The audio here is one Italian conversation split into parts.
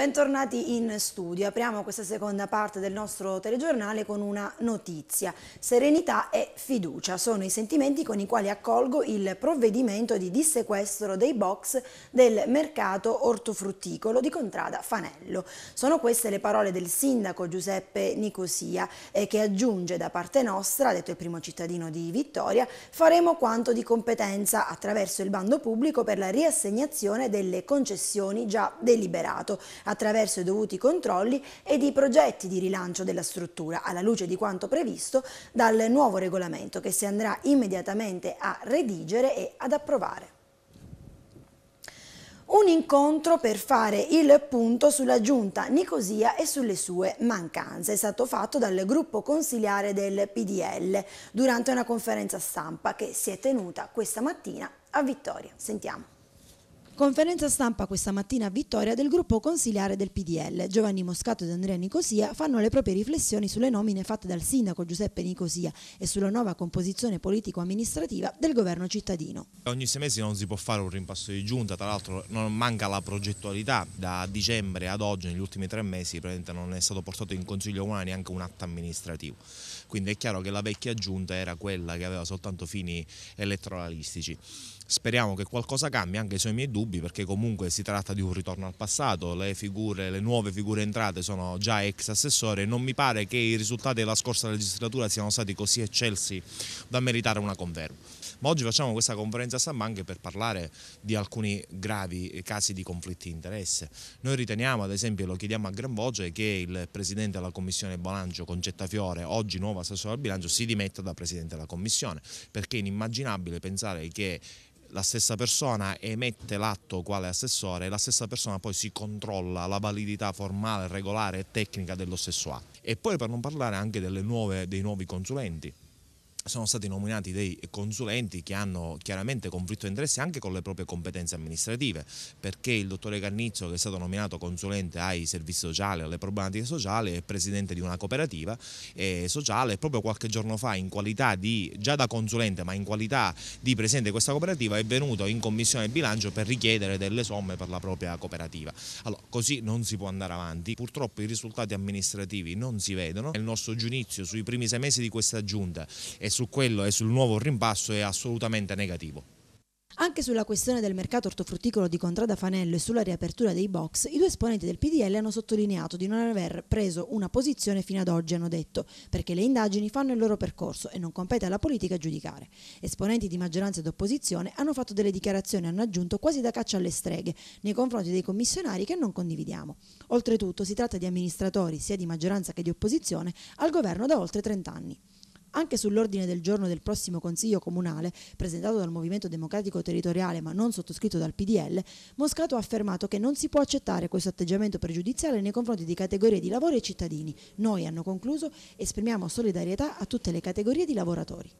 Bentornati in studio, apriamo questa seconda parte del nostro telegiornale con una notizia. Serenità e fiducia sono i sentimenti con i quali accolgo il provvedimento di dissequestro dei box del mercato ortofrutticolo di Contrada Fanello. Sono queste le parole del sindaco Giuseppe Nicosia eh, che aggiunge da parte nostra, ha detto il primo cittadino di Vittoria, faremo quanto di competenza attraverso il bando pubblico per la riassegnazione delle concessioni già deliberato attraverso i dovuti controlli e di progetti di rilancio della struttura alla luce di quanto previsto dal nuovo regolamento che si andrà immediatamente a redigere e ad approvare un incontro per fare il punto sulla giunta Nicosia e sulle sue mancanze. È stato fatto dal gruppo consiliare del PDL durante una conferenza stampa che si è tenuta questa mattina a Vittoria. Sentiamo. Conferenza stampa questa mattina a Vittoria del gruppo consiliare del PDL. Giovanni Moscato ed Andrea Nicosia fanno le proprie riflessioni sulle nomine fatte dal sindaco Giuseppe Nicosia e sulla nuova composizione politico-amministrativa del governo cittadino. Ogni sei mesi non si può fare un rimpasto di giunta, tra l'altro non manca la progettualità. Da dicembre ad oggi, negli ultimi tre mesi, non è stato portato in Consiglio Comunale neanche un atto amministrativo. Quindi è chiaro che la vecchia giunta era quella che aveva soltanto fini elettoralistici speriamo che qualcosa cambi anche se ho i miei dubbi perché comunque si tratta di un ritorno al passato, le, figure, le nuove figure entrate sono già ex assessore e non mi pare che i risultati della scorsa legislatura siano stati così eccelsi da meritare una conferma. Ma oggi facciamo questa conferenza a stampa anche per parlare di alcuni gravi casi di conflitti di interesse. Noi riteniamo, ad esempio, lo chiediamo a gran voce, che il Presidente della Commissione Bilancio, Concettafiore, oggi nuovo assessore al bilancio, si dimetta da Presidente della Commissione, perché è inimmaginabile pensare che la stessa persona emette l'atto quale assessore e la stessa persona poi si controlla la validità formale, regolare e tecnica dello stesso atto. E poi per non parlare anche nuove, dei nuovi consulenti sono stati nominati dei consulenti che hanno chiaramente conflitto di interesse anche con le proprie competenze amministrative, perché il dottore Cannizzo, che è stato nominato consulente ai servizi sociali, alle problematiche sociali, è presidente di una cooperativa eh, sociale, proprio qualche giorno fa in qualità di, già da consulente, ma in qualità di presidente di questa cooperativa, è venuto in commissione bilancio per richiedere delle somme per la propria cooperativa. Allora, così non si può andare avanti, purtroppo i risultati amministrativi non si vedono, il nostro giudizio sui primi sei mesi di questa giunta è su quello e sul nuovo rimbasso è assolutamente negativo. Anche sulla questione del mercato ortofrutticolo di Contrada Fanello e sulla riapertura dei box, i due esponenti del PDL hanno sottolineato di non aver preso una posizione fino ad oggi, hanno detto, perché le indagini fanno il loro percorso e non compete alla politica giudicare. Esponenti di maggioranza ed opposizione hanno fatto delle dichiarazioni, hanno aggiunto quasi da caccia alle streghe, nei confronti dei commissionari che non condividiamo. Oltretutto si tratta di amministratori, sia di maggioranza che di opposizione, al governo da oltre 30 anni. Anche sull'ordine del giorno del prossimo Consiglio Comunale, presentato dal Movimento Democratico Territoriale ma non sottoscritto dal PDL, Moscato ha affermato che non si può accettare questo atteggiamento pregiudiziale nei confronti di categorie di lavoro e cittadini. Noi, hanno concluso, esprimiamo solidarietà a tutte le categorie di lavoratori.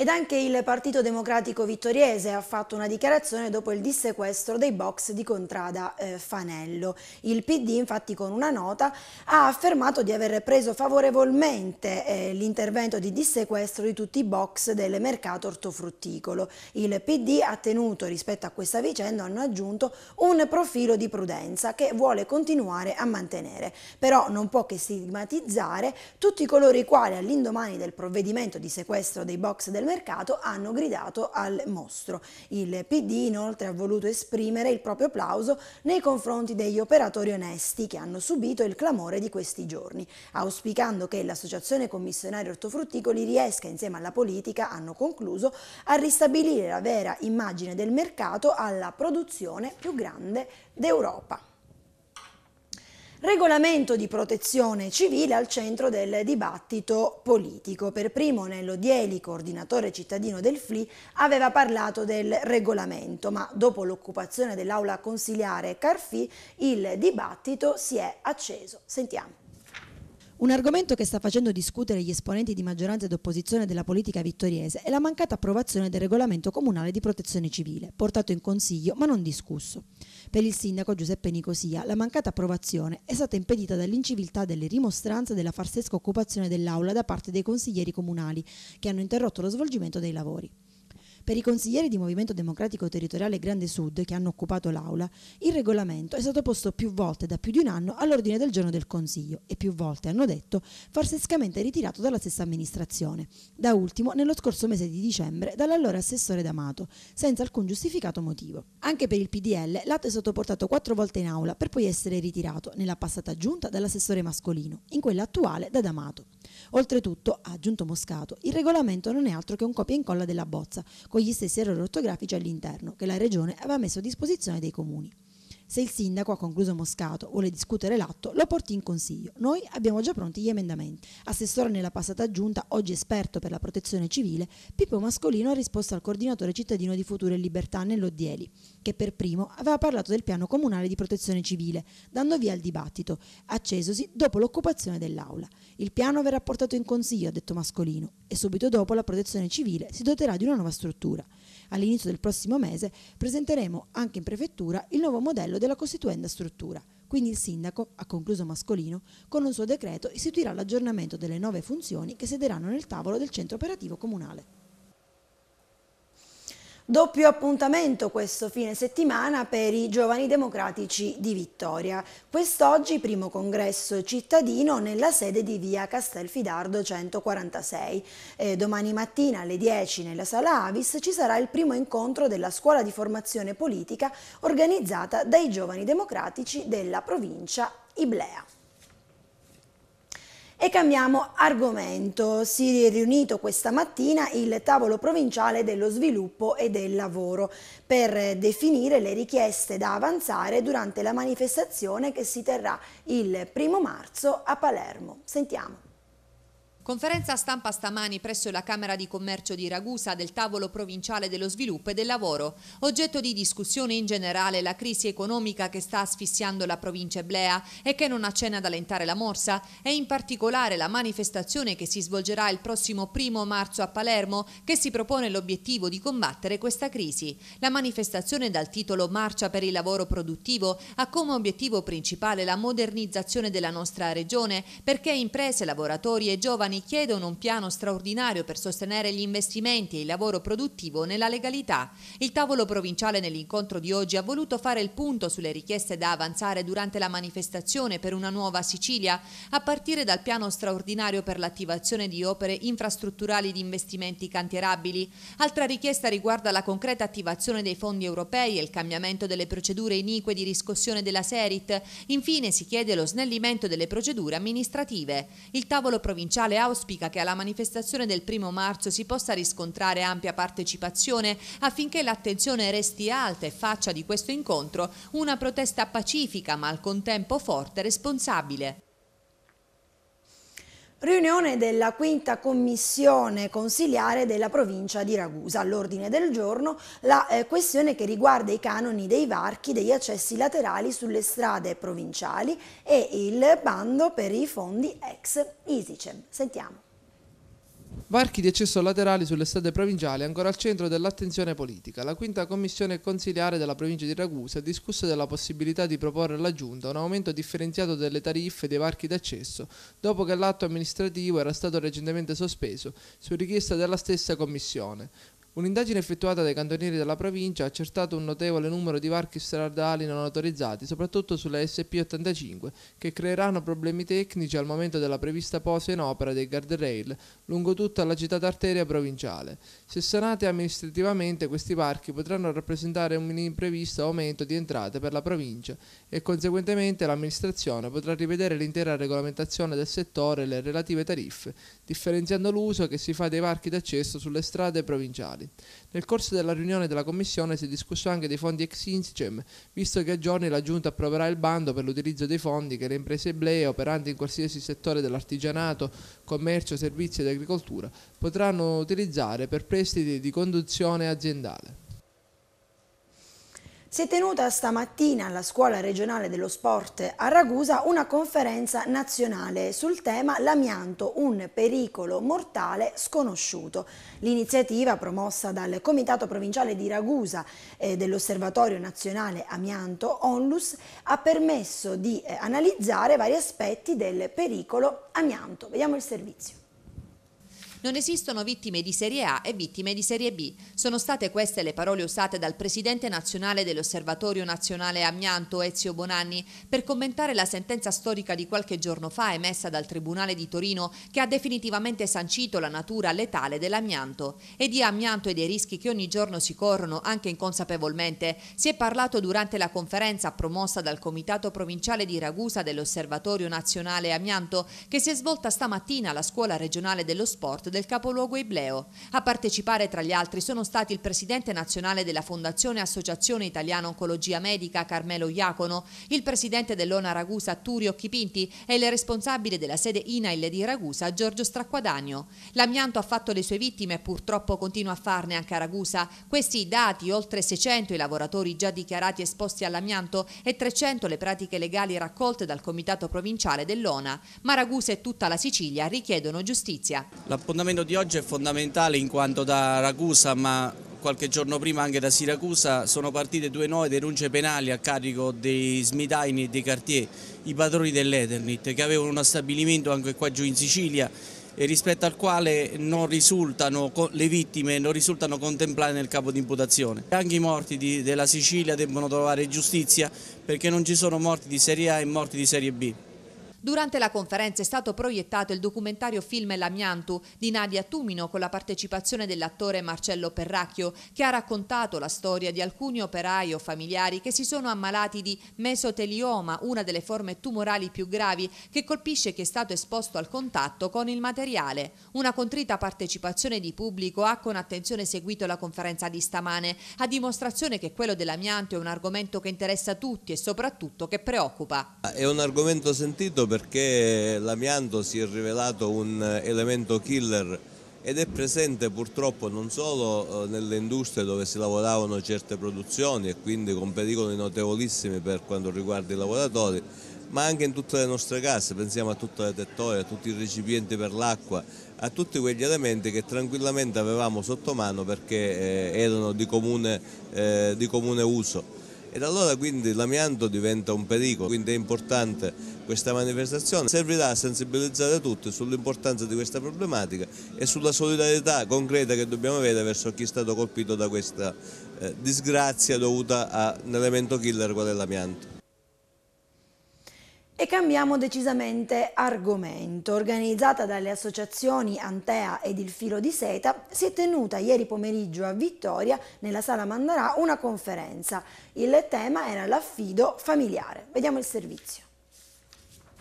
Ed anche il Partito Democratico Vittoriese ha fatto una dichiarazione dopo il dissequestro dei box di Contrada eh, Fanello. Il PD infatti con una nota ha affermato di aver preso favorevolmente eh, l'intervento di dissequestro di tutti i box del mercato ortofrutticolo. Il PD ha tenuto rispetto a questa vicenda, hanno aggiunto, un profilo di prudenza che vuole continuare a mantenere. Però non può che stigmatizzare tutti coloro i quali all'indomani del provvedimento di sequestro dei box del mercato mercato hanno gridato al mostro. Il PD inoltre ha voluto esprimere il proprio applauso nei confronti degli operatori onesti che hanno subito il clamore di questi giorni, auspicando che l'Associazione Commissionari Ortofrutticoli riesca insieme alla politica, hanno concluso, a ristabilire la vera immagine del mercato alla produzione più grande d'Europa regolamento di protezione civile al centro del dibattito politico. Per primo Nello Dieli, coordinatore cittadino del FLI, aveva parlato del regolamento, ma dopo l'occupazione dell'aula consiliare Carfi il dibattito si è acceso. Sentiamo. Un argomento che sta facendo discutere gli esponenti di maggioranza ed opposizione della politica vittoriese è la mancata approvazione del regolamento comunale di protezione civile, portato in consiglio ma non discusso. Per il sindaco Giuseppe Nicosia la mancata approvazione è stata impedita dall'inciviltà delle rimostranze della farsesca occupazione dell'aula da parte dei consiglieri comunali, che hanno interrotto lo svolgimento dei lavori. Per i consiglieri di Movimento Democratico Territoriale Grande Sud che hanno occupato l'Aula, il regolamento è stato posto più volte da più di un anno all'ordine del giorno del Consiglio e più volte, hanno detto, farsescamente ritirato dalla stessa amministrazione. Da ultimo, nello scorso mese di dicembre, dall'allora assessore D'Amato, senza alcun giustificato motivo. Anche per il PDL, l'atto è stato portato quattro volte in aula per poi essere ritirato nella passata giunta dall'assessore mascolino, in quella attuale da D'Amato. Oltretutto, ha aggiunto Moscato, il regolamento non è altro che un copia e incolla della bozza, con gli stessi errori ortografici all'interno, che la Regione aveva messo a disposizione dei comuni. Se il sindaco ha concluso Moscato vuole discutere l'atto, lo porti in consiglio. Noi abbiamo già pronti gli emendamenti. Assessore nella passata giunta, oggi esperto per la protezione civile, Pippo Mascolino ha risposto al coordinatore cittadino di Futuro e Libertà nell'Oddieli, che per primo aveva parlato del piano comunale di protezione civile, dando via al dibattito, accesosi dopo l'occupazione dell'aula. Il piano verrà portato in consiglio, ha detto Mascolino, e subito dopo la protezione civile si doterà di una nuova struttura. All'inizio del prossimo mese presenteremo anche in prefettura il nuovo modello della costituenda struttura. Quindi il sindaco, ha concluso Mascolino, con un suo decreto istituirà l'aggiornamento delle nove funzioni che sederanno nel tavolo del centro operativo comunale. Doppio appuntamento questo fine settimana per i giovani democratici di Vittoria. Quest'oggi primo congresso cittadino nella sede di via Castelfidardo 146. E eh, domani mattina alle 10 nella sala Avis ci sarà il primo incontro della scuola di formazione politica organizzata dai giovani democratici della provincia Iblea. E cambiamo argomento. Si è riunito questa mattina il tavolo provinciale dello sviluppo e del lavoro per definire le richieste da avanzare durante la manifestazione che si terrà il primo marzo a Palermo. Sentiamo. Conferenza stampa stamani presso la Camera di Commercio di Ragusa del tavolo provinciale dello sviluppo e del lavoro. Oggetto di discussione in generale la crisi economica che sta asfissiando la provincia eblea e che non accenna ad allentare la morsa e in particolare la manifestazione che si svolgerà il prossimo primo marzo a Palermo che si propone l'obiettivo di combattere questa crisi. La manifestazione dal titolo Marcia per il lavoro produttivo ha come obiettivo principale la modernizzazione della nostra regione perché imprese, lavoratori e giovani giovani chiedono un piano straordinario per sostenere gli investimenti e il lavoro produttivo nella legalità. Il tavolo provinciale nell'incontro di oggi ha voluto fare il punto sulle richieste da avanzare durante la manifestazione per una nuova Sicilia, a partire dal piano straordinario per l'attivazione di opere infrastrutturali di investimenti cantierabili. Altra richiesta riguarda la concreta attivazione dei fondi europei e il cambiamento delle procedure inique di riscossione della Serit. Infine si chiede lo snellimento delle procedure amministrative. Il tavolo provinciale auspica che alla manifestazione del primo marzo si possa riscontrare ampia partecipazione affinché l'attenzione resti alta e faccia di questo incontro una protesta pacifica ma al contempo forte e responsabile riunione della quinta commissione consiliare della provincia di Ragusa. All'ordine del giorno la eh, questione che riguarda i canoni dei varchi, degli accessi laterali sulle strade provinciali e il bando per i fondi ex Isicem. Sentiamo. Varchi di accesso laterali sulle strade provinciali ancora al centro dell'attenzione politica. La quinta commissione consiliare della provincia di Ragusa ha discusso della possibilità di proporre alla Giunta un aumento differenziato delle tariffe dei varchi d'accesso, dopo che l'atto amministrativo era stato recentemente sospeso su richiesta della stessa commissione. Un'indagine effettuata dai cantonieri della provincia ha accertato un notevole numero di varchi stradali non autorizzati, soprattutto sulle SP85, che creeranno problemi tecnici al momento della prevista posa in opera dei guardrail lungo tutta la l'agitata arteria provinciale. Se sanate amministrativamente, questi varchi potranno rappresentare un imprevisto aumento di entrate per la provincia e conseguentemente l'amministrazione potrà rivedere l'intera regolamentazione del settore e le relative tariffe, differenziando l'uso che si fa dei varchi d'accesso sulle strade provinciali nazionali. Nel corso della riunione della Commissione si è discusso anche dei fondi ex Insicem, visto che a giorni la Giunta approverà il bando per l'utilizzo dei fondi che le imprese eblee operanti in qualsiasi settore dell'artigianato, commercio, servizi ed agricoltura potranno utilizzare per prestiti di conduzione aziendale si è tenuta stamattina alla Scuola regionale dello sport a Ragusa una conferenza nazionale sul tema L'amianto, un pericolo mortale sconosciuto. L'iniziativa promossa dal Comitato Provinciale di Ragusa eh, dell'Osservatorio Nazionale Amianto Onlus ha permesso di eh, analizzare vari aspetti del pericolo amianto. Vediamo il servizio. Non esistono vittime di serie A e vittime di serie B. Sono state queste le parole usate dal presidente nazionale dell'Osservatorio Nazionale Amianto Ezio Bonanni per commentare la sentenza storica di qualche giorno fa emessa dal Tribunale di Torino che ha definitivamente sancito la natura letale dell'amianto. E di amianto e dei rischi che ogni giorno si corrono anche inconsapevolmente si è parlato durante la conferenza promossa dal Comitato Provinciale di Ragusa dell'Osservatorio Nazionale Amianto che si è svolta stamattina alla Scuola Regionale dello Sport del capoluogo Ibleo. A partecipare tra gli altri sono stati il presidente nazionale della Fondazione Associazione Italiana Oncologia Medica Carmelo Iacono, il presidente dell'ONA Ragusa Turio Chipinti e il responsabile della sede INAIL di Ragusa Giorgio Stracquadagno. L'amianto ha fatto le sue vittime e purtroppo continua a farne anche a Ragusa. Questi dati, oltre 600 i lavoratori già dichiarati esposti all'amianto e 300 le pratiche legali raccolte dal Comitato Provinciale dell'ONA. Ma Ragusa e tutta la Sicilia richiedono giustizia. La l'aggiornamento di oggi è fondamentale in quanto da Ragusa, ma qualche giorno prima anche da Siracusa, sono partite due nuove denunce penali a carico dei Smidaini e dei Cartier, i padroni dell'Eternit, che avevano uno stabilimento anche qua giù in Sicilia e rispetto al quale non risultano le vittime non risultano contemplate nel capo di imputazione. Anche i morti di, della Sicilia debbono trovare giustizia perché non ci sono morti di serie A e morti di serie B. Durante la conferenza è stato proiettato il documentario film L'Amiantu di Nadia Tumino con la partecipazione dell'attore Marcello Perracchio che ha raccontato la storia di alcuni operai o familiari che si sono ammalati di mesotelioma, una delle forme tumorali più gravi che colpisce chi è stato esposto al contatto con il materiale. Una contrita partecipazione di pubblico ha con attenzione seguito la conferenza di stamane, a dimostrazione che quello dell'amianto è un argomento che interessa tutti e soprattutto che preoccupa. È un argomento sentito perché l'amianto si è rivelato un eh, elemento killer ed è presente purtroppo non solo eh, nelle industrie dove si lavoravano certe produzioni e quindi con pericoli notevolissimi per quanto riguarda i lavoratori, ma anche in tutte le nostre case, pensiamo a tutte le tettoie, a tutti i recipienti per l'acqua, a tutti quegli elementi che tranquillamente avevamo sotto mano perché eh, erano di comune, di comune uso. Ed allora quindi l'amianto diventa un pericolo, quindi è importante questa manifestazione. Servirà a sensibilizzare tutti sull'importanza di questa problematica e sulla solidarietà concreta che dobbiamo avere verso chi è stato colpito da questa eh, disgrazia dovuta a un elemento killer qual è l'amianto. E cambiamo decisamente argomento. Organizzata dalle associazioni Antea ed Il Filo di Seta, si è tenuta ieri pomeriggio a Vittoria, nella sala Mandarà, una conferenza. Il tema era l'affido familiare. Vediamo il servizio.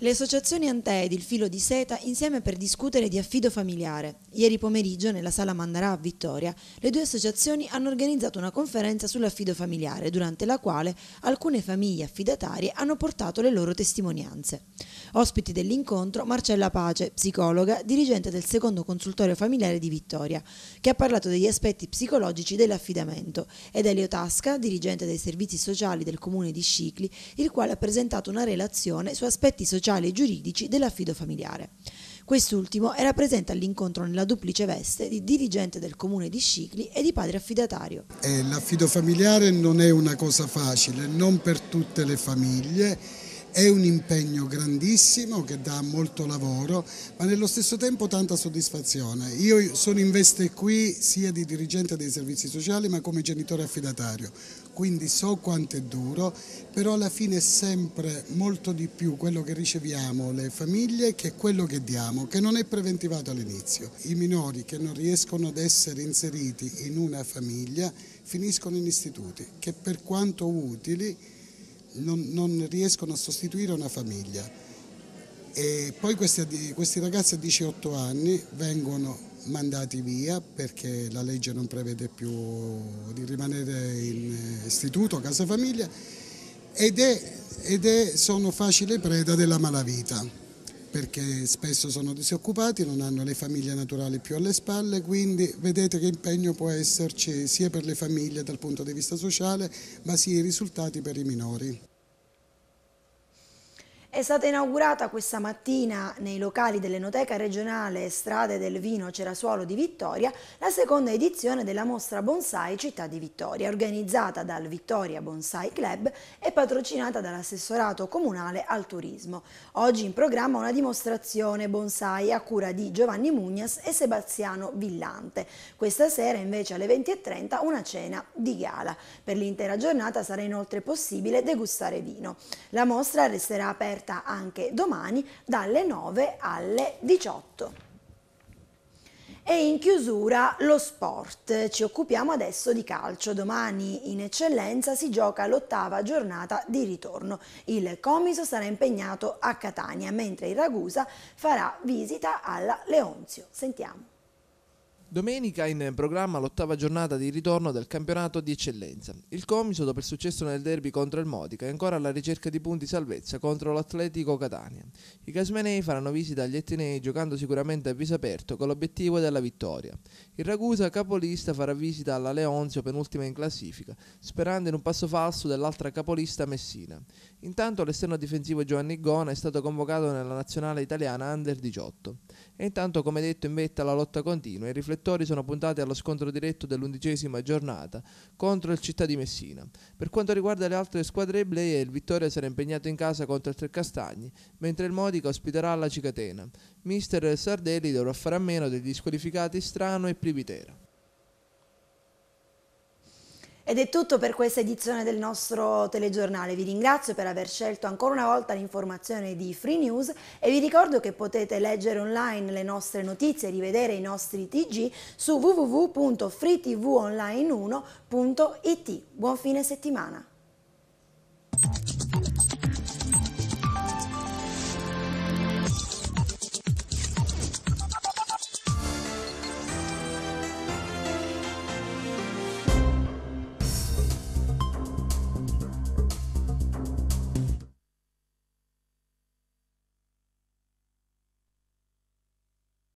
Le associazioni Antaed, il filo di seta, insieme per discutere di affido familiare. Ieri pomeriggio, nella sala Mandarà a Vittoria, le due associazioni hanno organizzato una conferenza sull'affido familiare, durante la quale alcune famiglie affidatarie hanno portato le loro testimonianze. Ospiti dell'incontro Marcella Pace, psicologa, dirigente del secondo consultorio familiare di Vittoria, che ha parlato degli aspetti psicologici dell'affidamento, ed Elio Tasca, dirigente dei servizi sociali del comune di Scicli, il quale ha presentato una relazione su aspetti sociali commerciali e giuridici dell'affido familiare. Quest'ultimo era presente all'incontro nella duplice veste di dirigente del comune di Scicli e di padre affidatario. Eh, l'affido familiare non è una cosa facile, non per tutte le famiglie è un impegno grandissimo che dà molto lavoro, ma nello stesso tempo tanta soddisfazione. Io sono in veste qui sia di dirigente dei servizi sociali, ma come genitore affidatario quindi so quanto è duro, però alla fine è sempre molto di più quello che riceviamo le famiglie che quello che diamo, che non è preventivato all'inizio. I minori che non riescono ad essere inseriti in una famiglia finiscono in istituti che per quanto utili non, non riescono a sostituire una famiglia. E poi questi, questi ragazzi a 18 anni vengono mandati via perché la legge non prevede più di rimanere in eh, istituto, casa famiglia ed, è, ed è, sono facile preda della malavita perché spesso sono disoccupati, non hanno le famiglie naturali più alle spalle, quindi vedete che impegno può esserci sia per le famiglie dal punto di vista sociale, ma sia i risultati per i minori. È stata inaugurata questa mattina nei locali dell'Enoteca regionale Strade del Vino Cerasuolo di Vittoria la seconda edizione della mostra Bonsai Città di Vittoria, organizzata dal Vittoria Bonsai Club e patrocinata dall'assessorato comunale al turismo. Oggi in programma una dimostrazione bonsai a cura di Giovanni Mugnas e Sebastiano Villante. Questa sera invece alle 20.30 una cena di gala. Per l'intera giornata sarà inoltre possibile degustare vino. La mostra resterà aperta diretta anche domani dalle 9 alle 18. E in chiusura lo sport. Ci occupiamo adesso di calcio. Domani in eccellenza si gioca l'ottava giornata di ritorno. Il Comiso sarà impegnato a Catania, mentre il Ragusa farà visita alla Leonzio. Sentiamo. Domenica in programma l'ottava giornata di ritorno del campionato di eccellenza. Il Comiso, dopo il successo nel derby contro il Modica, è ancora alla ricerca di punti salvezza contro l'Atletico Catania. I Casmenei faranno visita agli Etnei giocando sicuramente a viso aperto con l'obiettivo della vittoria. Il Ragusa, capolista, farà visita alla Leonzio, penultima in classifica, sperando in un passo falso dell'altra capolista Messina. Intanto l'esterno difensivo Giovanni Gona è stato convocato nella nazionale italiana under 18. E intanto, come detto, in vetta la lotta continua. I riflettori sono puntati allo scontro diretto dell'undicesima giornata contro il Città di Messina. Per quanto riguarda le altre squadre eblei, il Vittoria sarà impegnato in casa contro il Trecastagni, mentre il Modica ospiterà la Cicatena. Mister Sardelli dovrà fare a meno degli squalificati Strano e Privitera. Ed è tutto per questa edizione del nostro telegiornale. Vi ringrazio per aver scelto ancora una volta l'informazione di Free News e vi ricordo che potete leggere online le nostre notizie e rivedere i nostri TG su www.freetvonline1.it. Buon fine settimana!